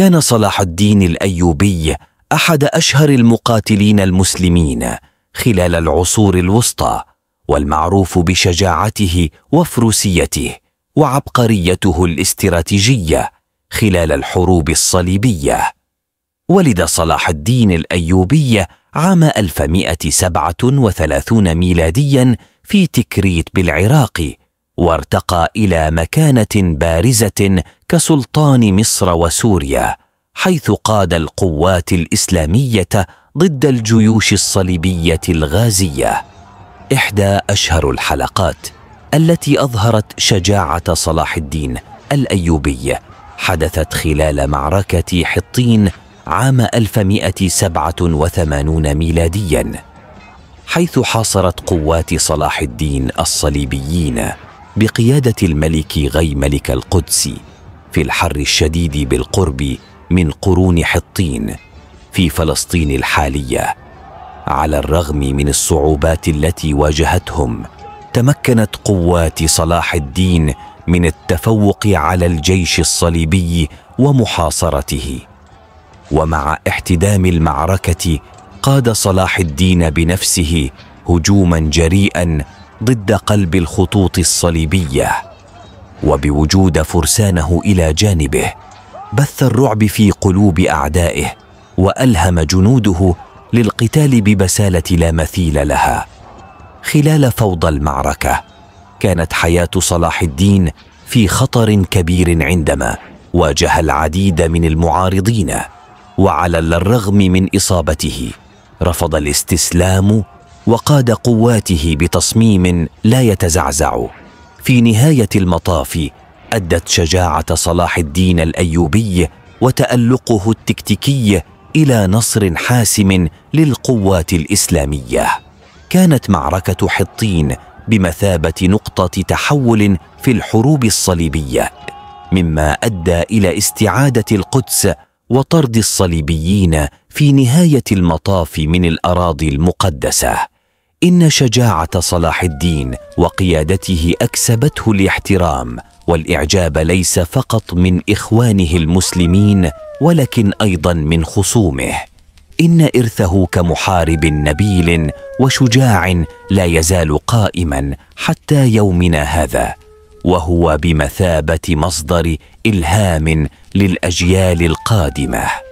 كان صلاح الدين الايوبي احد اشهر المقاتلين المسلمين خلال العصور الوسطى والمعروف بشجاعته وفروسيته وعبقريته الاستراتيجيه خلال الحروب الصليبيه ولد صلاح الدين الايوبي عام 1137 ميلاديا في تكريت بالعراق وارتقى الى مكانه بارزه كسلطان مصر وسوريا حيث قاد القوات الاسلاميه ضد الجيوش الصليبيه الغازيه احدى اشهر الحلقات التي اظهرت شجاعه صلاح الدين الايوبي حدثت خلال معركه حطين عام 1187 ميلاديا حيث حاصرت قوات صلاح الدين الصليبيين بقيادة الملك غيملك القدس في الحر الشديد بالقرب من قرون حطين في فلسطين الحالية على الرغم من الصعوبات التي واجهتهم تمكنت قوات صلاح الدين من التفوق على الجيش الصليبي ومحاصرته ومع احتدام المعركه قاد صلاح الدين بنفسه هجوما جريئا ضد قلب الخطوط الصليبيه وبوجود فرسانه الى جانبه بث الرعب في قلوب اعدائه والهم جنوده للقتال ببساله لا مثيل لها خلال فوضى المعركه كانت حياه صلاح الدين في خطر كبير عندما واجه العديد من المعارضين وعلى الرغم من اصابته رفض الاستسلام وقاد قواته بتصميم لا يتزعزع في نهايه المطاف ادت شجاعه صلاح الدين الايوبي وتالقه التكتيكي الى نصر حاسم للقوات الاسلاميه كانت معركه حطين بمثابه نقطه تحول في الحروب الصليبيه مما ادى الى استعاده القدس وطرد الصليبيين في نهايه المطاف من الاراضي المقدسه ان شجاعه صلاح الدين وقيادته اكسبته الاحترام والاعجاب ليس فقط من اخوانه المسلمين ولكن ايضا من خصومه ان ارثه كمحارب نبيل وشجاع لا يزال قائما حتى يومنا هذا وهو بمثابه مصدر الهام للاجيال القادمه